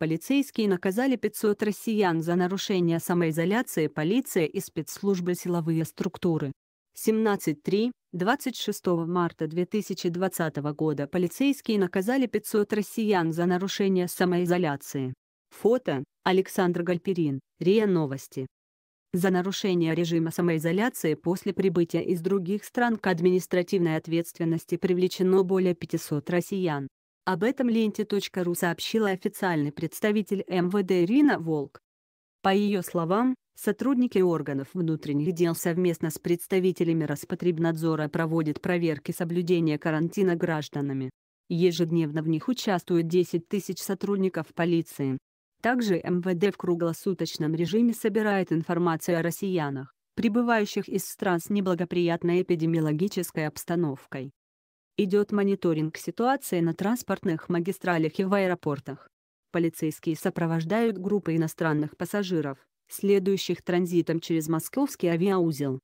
Полицейские наказали 500 россиян за нарушение самоизоляции полиция и спецслужбы силовые структуры. 17.3. 26 марта 2020 года полицейские наказали 500 россиян за нарушение самоизоляции. Фото Александр Гальперин, РИА Новости. За нарушение режима самоизоляции после прибытия из других стран к административной ответственности привлечено более 500 россиян. Об этом ленте.ру сообщила официальный представитель МВД Ирина Волк. По ее словам, сотрудники органов внутренних дел совместно с представителями Роспотребнадзора проводят проверки соблюдения карантина гражданами. Ежедневно в них участвуют 10 тысяч сотрудников полиции. Также МВД в круглосуточном режиме собирает информацию о россиянах, прибывающих из стран с неблагоприятной эпидемиологической обстановкой. Идет мониторинг ситуации на транспортных магистралях и в аэропортах. Полицейские сопровождают группы иностранных пассажиров, следующих транзитом через московский авиаузел.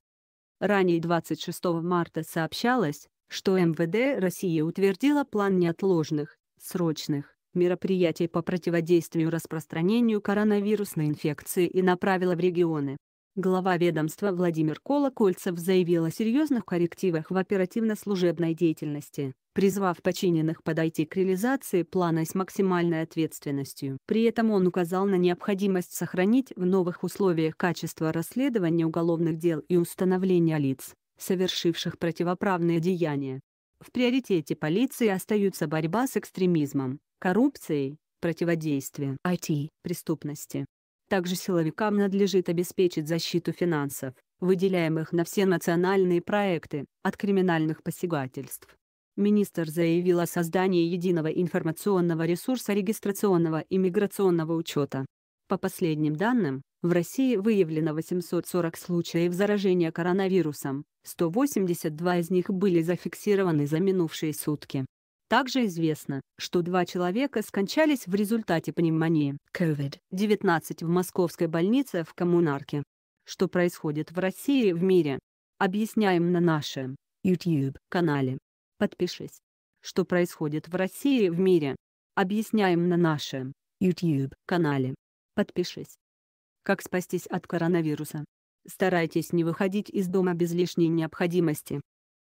Ранее 26 марта сообщалось, что МВД России утвердило план неотложных, срочных, мероприятий по противодействию распространению коронавирусной инфекции и направило в регионы, Глава ведомства Владимир Колокольцев заявил о серьезных коррективах в оперативно-служебной деятельности, призвав подчиненных подойти к реализации плана с максимальной ответственностью. При этом он указал на необходимость сохранить в новых условиях качество расследования уголовных дел и установления лиц, совершивших противоправные деяния. В приоритете полиции остаются борьба с экстремизмом, коррупцией, противодействие IT, преступности, также силовикам надлежит обеспечить защиту финансов, выделяемых на все национальные проекты, от криминальных посягательств. Министр заявил о создании единого информационного ресурса регистрационного и миграционного учета. По последним данным, в России выявлено 840 случаев заражения коронавирусом, 182 из них были зафиксированы за минувшие сутки. Также известно, что два человека скончались в результате пневмонии COVID-19 в московской больнице в коммунарке. Что происходит в России и в мире? Объясняем на нашем YouTube-канале. Подпишись. Что происходит в России и в мире? Объясняем на нашем YouTube-канале. Подпишись. Как спастись от коронавируса? Старайтесь не выходить из дома без лишней необходимости.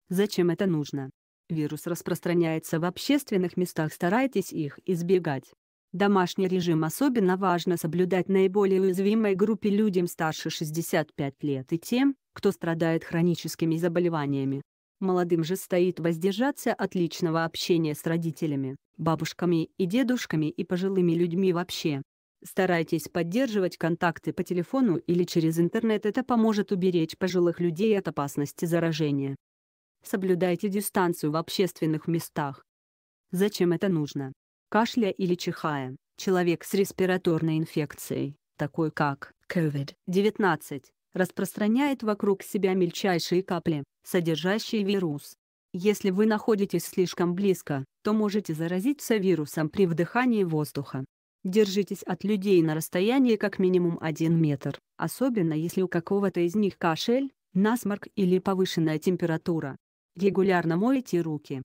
Зачем это нужно? Вирус распространяется в общественных местах, старайтесь их избегать. Домашний режим особенно важно соблюдать наиболее уязвимой группе людям старше 65 лет и тем, кто страдает хроническими заболеваниями. Молодым же стоит воздержаться от личного общения с родителями, бабушками и дедушками и пожилыми людьми вообще. Старайтесь поддерживать контакты по телефону или через интернет, это поможет уберечь пожилых людей от опасности заражения. Соблюдайте дистанцию в общественных местах. Зачем это нужно? Кашля или чихая, человек с респираторной инфекцией, такой как COVID-19, распространяет вокруг себя мельчайшие капли, содержащие вирус. Если вы находитесь слишком близко, то можете заразиться вирусом при вдыхании воздуха. Держитесь от людей на расстоянии как минимум 1 метр, особенно если у какого-то из них кашель, насморк или повышенная температура. Регулярно мойте руки.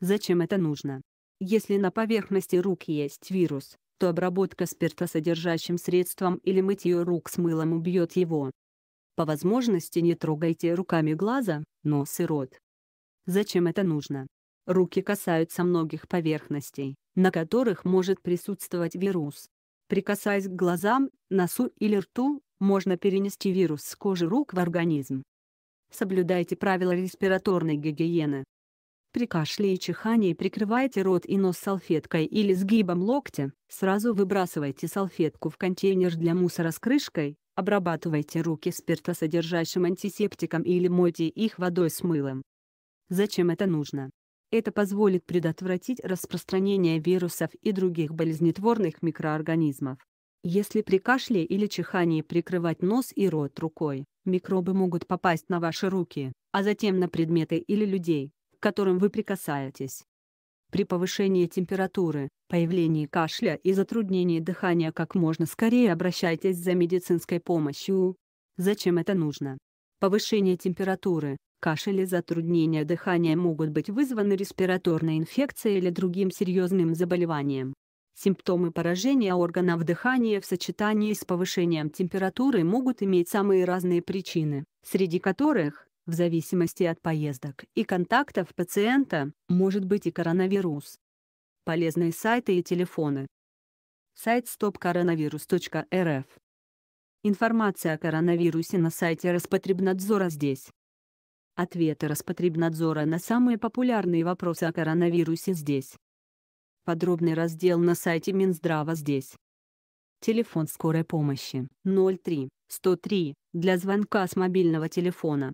Зачем это нужно? Если на поверхности рук есть вирус, то обработка спиртосодержащим средством или мытье рук с мылом убьет его. По возможности не трогайте руками глаза, нос и рот. Зачем это нужно? Руки касаются многих поверхностей, на которых может присутствовать вирус. Прикасаясь к глазам, носу или рту, можно перенести вирус с кожи рук в организм. Соблюдайте правила респираторной гигиены. При кашле и чихании прикрывайте рот и нос салфеткой или сгибом локтя, сразу выбрасывайте салфетку в контейнер для мусора с крышкой, обрабатывайте руки спиртосодержащим антисептиком или мойте их водой с мылом. Зачем это нужно? Это позволит предотвратить распространение вирусов и других болезнетворных микроорганизмов. Если при кашле или чихании прикрывать нос и рот рукой, микробы могут попасть на ваши руки, а затем на предметы или людей, к которым вы прикасаетесь. При повышении температуры, появлении кашля и затруднении дыхания как можно скорее обращайтесь за медицинской помощью. Зачем это нужно? Повышение температуры, кашель и затруднение дыхания могут быть вызваны респираторной инфекцией или другим серьезным заболеванием. Симптомы поражения органов дыхания в сочетании с повышением температуры могут иметь самые разные причины, среди которых, в зависимости от поездок и контактов пациента, может быть и коронавирус. Полезные сайты и телефоны. Сайт stopcoronavirus.rf Информация о коронавирусе на сайте Роспотребнадзора здесь. Ответы Роспотребнадзора на самые популярные вопросы о коронавирусе здесь. Подробный раздел на сайте Минздрава здесь. Телефон скорой помощи 03-103 для звонка с мобильного телефона.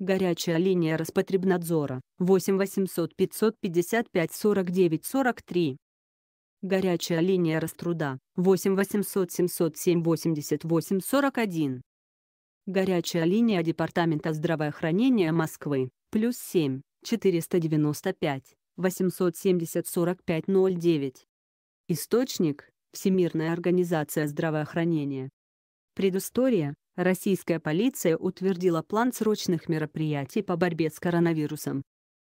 Горячая линия Роспотребнадзора 8 800 555 49 43. Горячая линия Раструда 8 800 707 88 41. Горячая линия Департамента здравоохранения Москвы плюс 7 495 870-4509. Источник – Всемирная организация здравоохранения. Предыстория – российская полиция утвердила план срочных мероприятий по борьбе с коронавирусом.